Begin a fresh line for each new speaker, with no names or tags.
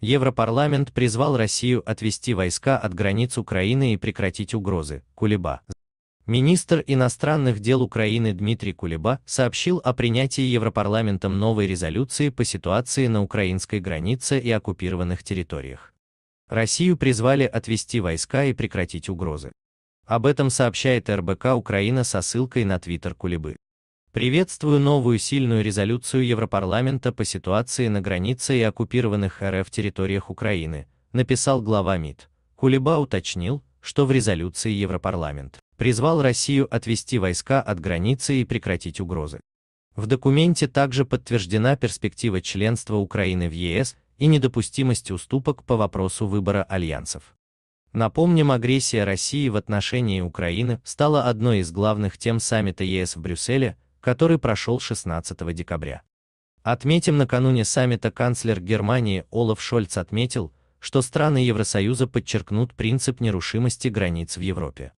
Европарламент призвал Россию отвести войска от границ Украины и прекратить угрозы. Кулеба. Министр иностранных дел Украины Дмитрий Кулеба сообщил о принятии Европарламентом новой резолюции по ситуации на украинской границе и оккупированных территориях. Россию призвали отвести войска и прекратить угрозы. Об этом сообщает РБК Украина со ссылкой на твиттер Кулебы. Приветствую новую сильную резолюцию Европарламента по ситуации на границе и оккупированных РФ территориях Украины, написал глава МИД. Кулеба уточнил, что в резолюции Европарламент призвал Россию отвести войска от границы и прекратить угрозы. В документе также подтверждена перспектива членства Украины в ЕС и недопустимость уступок по вопросу выбора альянсов. Напомним, агрессия России в отношении Украины стала одной из главных тем саммита ЕС в Брюсселе, который прошел 16 декабря. Отметим, накануне саммита канцлер Германии Олаф Шольц отметил, что страны Евросоюза подчеркнут принцип нерушимости границ в Европе.